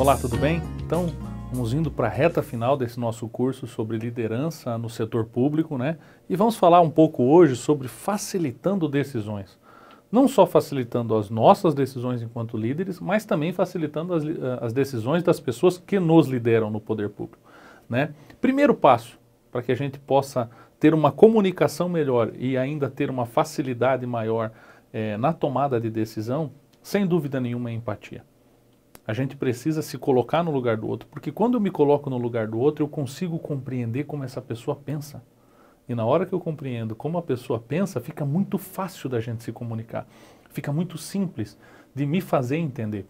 Olá, tudo bem? Então, vamos indo para a reta final desse nosso curso sobre liderança no setor público, né? E vamos falar um pouco hoje sobre facilitando decisões. Não só facilitando as nossas decisões enquanto líderes, mas também facilitando as, eh, as decisões das pessoas que nos lideram no poder público. Né? Primeiro passo para que a gente possa ter uma comunicação melhor e ainda ter uma facilidade maior é, na tomada de decisão, sem dúvida nenhuma, é empatia. A gente precisa se colocar no lugar do outro, porque quando eu me coloco no lugar do outro, eu consigo compreender como essa pessoa pensa. E na hora que eu compreendo como a pessoa pensa, fica muito fácil da gente se comunicar. Fica muito simples de me fazer entender.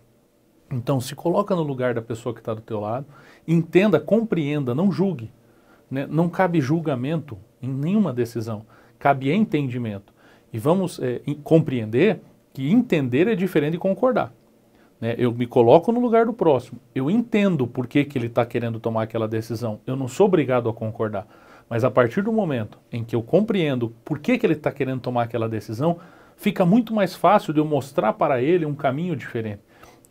Então, se coloca no lugar da pessoa que está do teu lado, entenda, compreenda, não julgue. Né? Não cabe julgamento em nenhuma decisão, cabe entendimento. E vamos é, compreender que entender é diferente de concordar. Né? Eu me coloco no lugar do próximo. Eu entendo por que, que ele está querendo tomar aquela decisão. Eu não sou obrigado a concordar. Mas a partir do momento em que eu compreendo por que, que ele está querendo tomar aquela decisão, fica muito mais fácil de eu mostrar para ele um caminho diferente.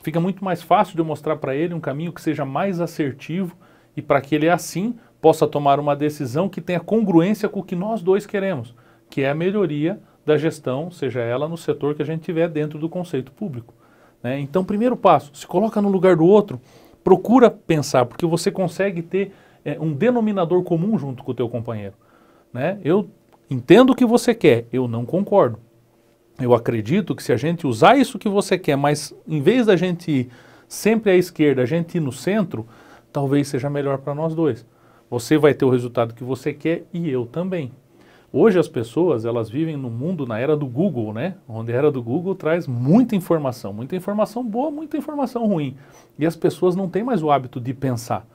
Fica muito mais fácil de eu mostrar para ele um caminho que seja mais assertivo e para que ele, assim, possa tomar uma decisão que tenha congruência com o que nós dois queremos, que é a melhoria da gestão, seja ela no setor que a gente tiver dentro do conceito público. Né? Então, primeiro passo, se coloca no lugar do outro, procura pensar, porque você consegue ter é, um denominador comum junto com o teu companheiro. Né? Eu entendo o que você quer, eu não concordo. Eu acredito que se a gente usar isso que você quer, mas em vez da gente ir sempre à esquerda, a gente ir no centro, talvez seja melhor para nós dois. Você vai ter o resultado que você quer e eu também. Hoje as pessoas, elas vivem no mundo na era do Google, né? Onde a era do Google traz muita informação, muita informação boa, muita informação ruim. E as pessoas não têm mais o hábito de pensar.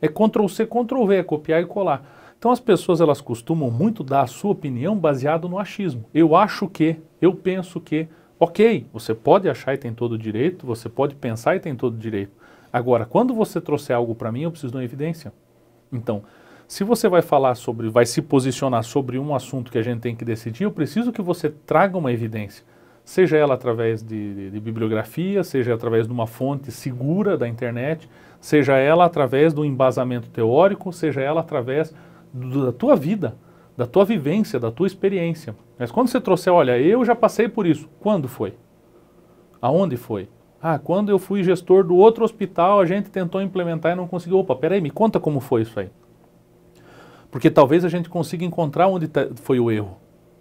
É Ctrl C, Ctrl V, é copiar e colar. Então as pessoas elas costumam muito dar a sua opinião baseado no achismo. Eu acho que, eu penso que, OK, você pode achar e tem todo o direito, você pode pensar e tem todo o direito. Agora, quando você trouxer algo para mim, eu preciso de uma evidência. Então, se você vai falar sobre, vai se posicionar sobre um assunto que a gente tem que decidir, eu preciso que você traga uma evidência, seja ela através de, de, de bibliografia, seja através de uma fonte segura da internet, seja ela através do embasamento teórico, seja ela através do, da tua vida, da tua vivência, da tua experiência. Mas quando você trouxer, olha, eu já passei por isso, quando foi? Aonde foi? Ah, quando eu fui gestor do outro hospital, a gente tentou implementar e não conseguiu. Opa, peraí, me conta como foi isso aí. Porque talvez a gente consiga encontrar onde tá, foi o erro,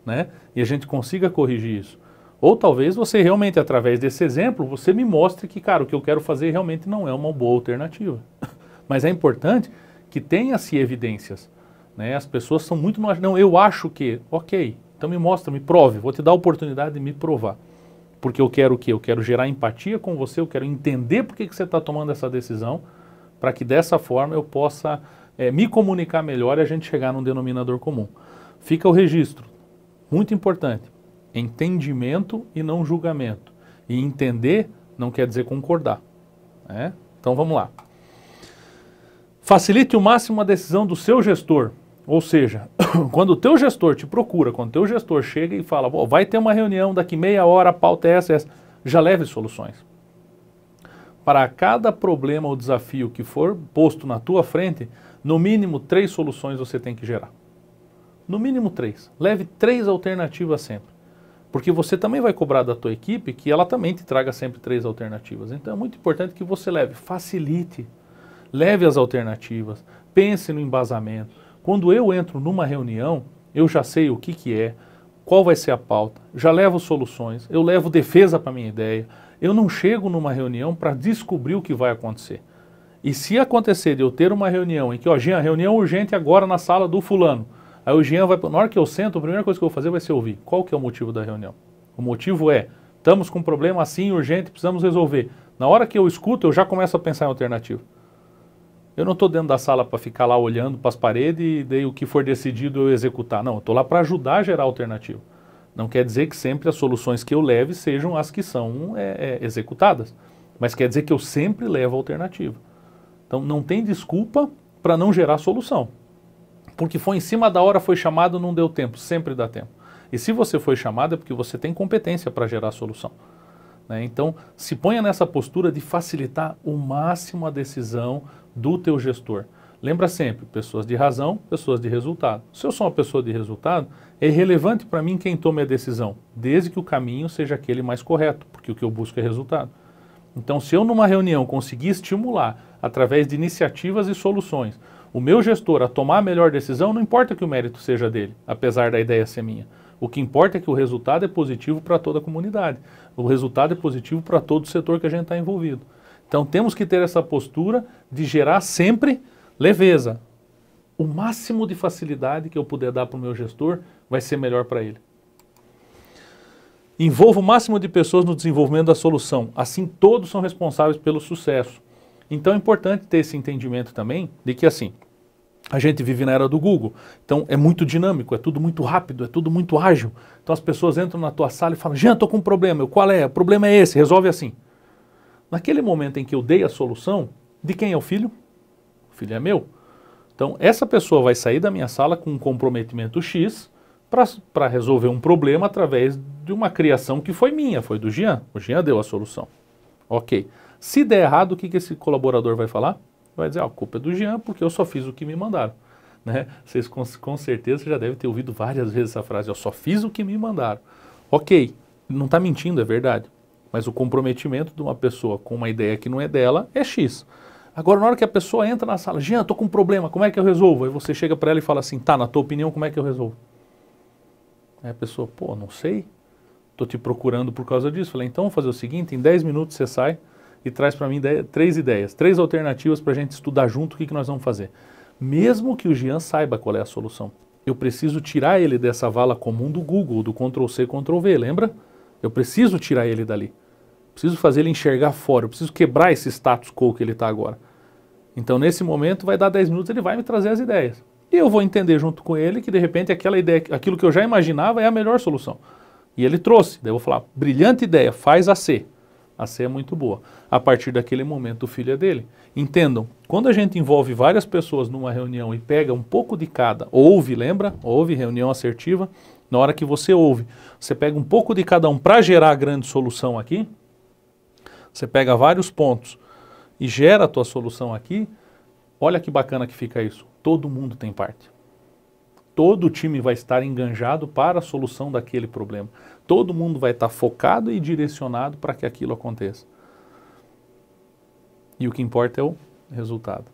né? E a gente consiga corrigir isso. Ou talvez você realmente, através desse exemplo, você me mostre que, cara, o que eu quero fazer realmente não é uma boa alternativa. Mas é importante que tenha-se evidências. Né? As pessoas são muito... Não, eu acho que... Ok, então me mostra, me prove. Vou te dar a oportunidade de me provar. Porque eu quero o quê? Eu quero gerar empatia com você, eu quero entender por que, que você está tomando essa decisão, para que dessa forma eu possa é, me comunicar melhor e é a gente chegar num denominador comum. Fica o registro, muito importante, entendimento e não julgamento. E entender não quer dizer concordar. Né? Então vamos lá. Facilite o máximo a decisão do seu gestor. Ou seja, quando o teu gestor te procura, quando o teu gestor chega e fala, vai ter uma reunião daqui meia hora, a pauta é essa, essa, já leve soluções para cada problema ou desafio que for posto na tua frente, no mínimo três soluções você tem que gerar. No mínimo três. Leve três alternativas sempre. Porque você também vai cobrar da tua equipe que ela também te traga sempre três alternativas. Então é muito importante que você leve, facilite, leve as alternativas, pense no embasamento. Quando eu entro numa reunião, eu já sei o que, que é, qual vai ser a pauta, já levo soluções, eu levo defesa para minha ideia, eu não chego numa reunião para descobrir o que vai acontecer. E se acontecer de eu ter uma reunião em que, ó, Jean, reunião urgente agora na sala do fulano. Aí o Jean vai, na hora que eu sento, a primeira coisa que eu vou fazer vai ser ouvir. Qual que é o motivo da reunião? O motivo é, estamos com um problema assim, urgente, precisamos resolver. Na hora que eu escuto, eu já começo a pensar em alternativa. Eu não estou dentro da sala para ficar lá olhando para as paredes e daí o que for decidido eu executar. Não, eu estou lá para ajudar a gerar alternativa. Não quer dizer que sempre as soluções que eu leve sejam as que são é, é, executadas, mas quer dizer que eu sempre levo alternativa. Então não tem desculpa para não gerar solução. Porque foi em cima da hora, foi chamado, não deu tempo, sempre dá tempo. E se você foi chamado é porque você tem competência para gerar solução. Né? Então se ponha nessa postura de facilitar o máximo a decisão do teu gestor. Lembra sempre, pessoas de razão, pessoas de resultado. Se eu sou uma pessoa de resultado, é irrelevante para mim quem tome a decisão, desde que o caminho seja aquele mais correto, porque o que eu busco é resultado. Então, se eu numa reunião conseguir estimular, através de iniciativas e soluções, o meu gestor a tomar a melhor decisão, não importa que o mérito seja dele, apesar da ideia ser minha. O que importa é que o resultado é positivo para toda a comunidade. O resultado é positivo para todo o setor que a gente está envolvido. Então, temos que ter essa postura de gerar sempre Leveza. O máximo de facilidade que eu puder dar para o meu gestor vai ser melhor para ele. Envolva o máximo de pessoas no desenvolvimento da solução. Assim, todos são responsáveis pelo sucesso. Então, é importante ter esse entendimento também de que, assim, a gente vive na era do Google. Então, é muito dinâmico, é tudo muito rápido, é tudo muito ágil. Então, as pessoas entram na tua sala e falam: Jean, estou com um problema. Eu, Qual é? O problema é esse. Resolve assim. Naquele momento em que eu dei a solução, de quem é o filho? filho é meu. Então, essa pessoa vai sair da minha sala com um comprometimento X para resolver um problema através de uma criação que foi minha, foi do Jean. O Jean deu a solução. Ok. Se der errado, o que, que esse colaborador vai falar? Vai dizer, ah, a culpa é do Jean, porque eu só fiz o que me mandaram. Né? Vocês com, com certeza já devem ter ouvido várias vezes essa frase, eu só fiz o que me mandaram. Ok, não está mentindo, é verdade. Mas o comprometimento de uma pessoa com uma ideia que não é dela é X. Agora, na hora que a pessoa entra na sala, Jean, estou com um problema, como é que eu resolvo? Aí você chega para ela e fala assim, tá, na tua opinião, como é que eu resolvo? Aí a pessoa, pô, não sei, estou te procurando por causa disso. falei, então vamos fazer o seguinte, em 10 minutos você sai e traz para mim ideia, três ideias, três alternativas para a gente estudar junto o que, que nós vamos fazer. Mesmo que o Jean saiba qual é a solução. Eu preciso tirar ele dessa vala comum do Google, do Ctrl-C, Ctrl-V, lembra? Eu preciso tirar ele dali preciso fazer ele enxergar fora, eu preciso quebrar esse status quo que ele está agora. Então, nesse momento, vai dar 10 minutos, ele vai me trazer as ideias. E eu vou entender junto com ele que, de repente, aquela ideia, aquilo que eu já imaginava é a melhor solução. E ele trouxe. Daí eu vou falar, brilhante ideia, faz a C. A C é muito boa. A partir daquele momento, o filho é dele. Entendam, quando a gente envolve várias pessoas numa reunião e pega um pouco de cada, ouve, lembra? Ouve, reunião assertiva. Na hora que você ouve, você pega um pouco de cada um para gerar a grande solução aqui, você pega vários pontos e gera a tua solução aqui. Olha que bacana que fica isso. Todo mundo tem parte. Todo time vai estar enganjado para a solução daquele problema. Todo mundo vai estar focado e direcionado para que aquilo aconteça. E o que importa é o resultado.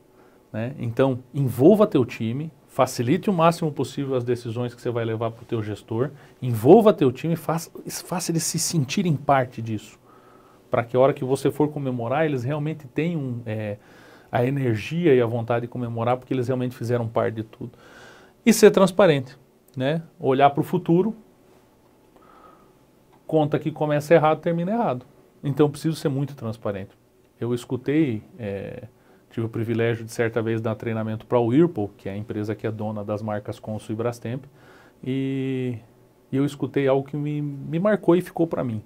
Né? Então, envolva teu time, facilite o máximo possível as decisões que você vai levar para o teu gestor, envolva teu time, faça, faça eles se sentirem parte disso para que a hora que você for comemorar, eles realmente tenham é, a energia e a vontade de comemorar, porque eles realmente fizeram parte de tudo. E ser transparente, né? Olhar para o futuro, conta que começa errado, termina errado. Então, preciso ser muito transparente. Eu escutei, é, tive o privilégio de certa vez dar treinamento para o Whirlpool, que é a empresa que é dona das marcas Consul e Brastemp, e, e eu escutei algo que me, me marcou e ficou para mim.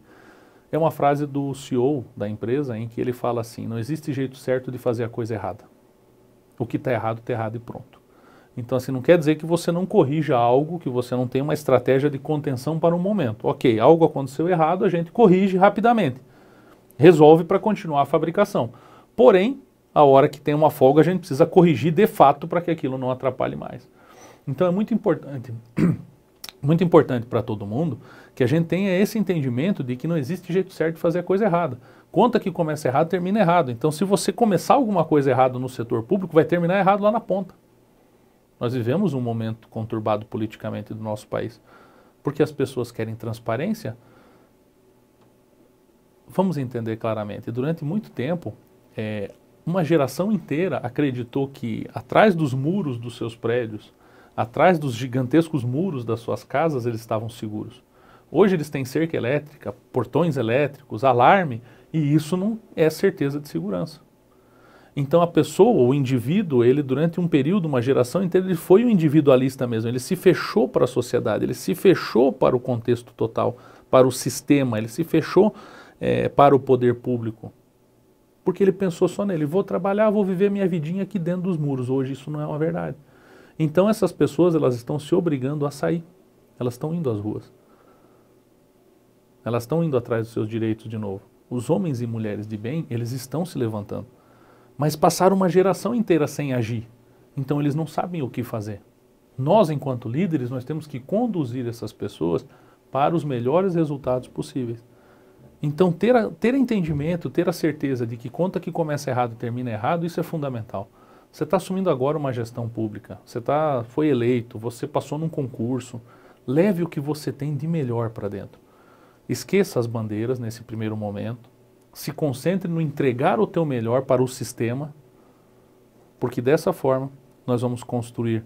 É uma frase do CEO da empresa em que ele fala assim: não existe jeito certo de fazer a coisa errada. O que está errado, está errado e pronto. Então, assim, não quer dizer que você não corrija algo, que você não tenha uma estratégia de contenção para um momento. Ok, algo aconteceu errado, a gente corrige rapidamente. Resolve para continuar a fabricação. Porém, a hora que tem uma folga, a gente precisa corrigir de fato para que aquilo não atrapalhe mais. Então, é muito importante, muito importante para todo mundo que a gente tenha esse entendimento de que não existe jeito certo de fazer a coisa errada. Conta que começa errado, termina errado. Então, se você começar alguma coisa errada no setor público, vai terminar errado lá na ponta. Nós vivemos um momento conturbado politicamente do nosso país, porque as pessoas querem transparência. Vamos entender claramente. Durante muito tempo, é, uma geração inteira acreditou que atrás dos muros dos seus prédios, atrás dos gigantescos muros das suas casas, eles estavam seguros. Hoje eles têm cerca elétrica, portões elétricos, alarme, e isso não é certeza de segurança. Então a pessoa, o indivíduo, ele durante um período, uma geração inteira, ele foi um individualista mesmo, ele se fechou para a sociedade, ele se fechou para o contexto total, para o sistema, ele se fechou é, para o poder público. Porque ele pensou só nele, vou trabalhar, vou viver minha vidinha aqui dentro dos muros. Hoje isso não é uma verdade. Então essas pessoas, elas estão se obrigando a sair, elas estão indo às ruas. Elas estão indo atrás dos seus direitos de novo. Os homens e mulheres de bem, eles estão se levantando. Mas passaram uma geração inteira sem agir. Então eles não sabem o que fazer. Nós, enquanto líderes, nós temos que conduzir essas pessoas para os melhores resultados possíveis. Então, ter, a, ter entendimento, ter a certeza de que conta que começa errado termina errado, isso é fundamental. Você está assumindo agora uma gestão pública, você tá, foi eleito, você passou num concurso, leve o que você tem de melhor para dentro. Esqueça as bandeiras nesse primeiro momento, se concentre no entregar o teu melhor para o sistema, porque dessa forma nós vamos construir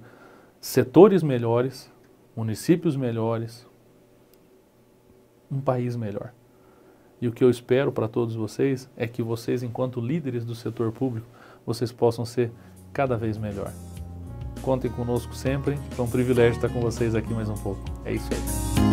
setores melhores, municípios melhores, um país melhor. E o que eu espero para todos vocês é que vocês, enquanto líderes do setor público, vocês possam ser cada vez melhor. Contem conosco sempre, foi um privilégio estar com vocês aqui mais um pouco. É isso aí.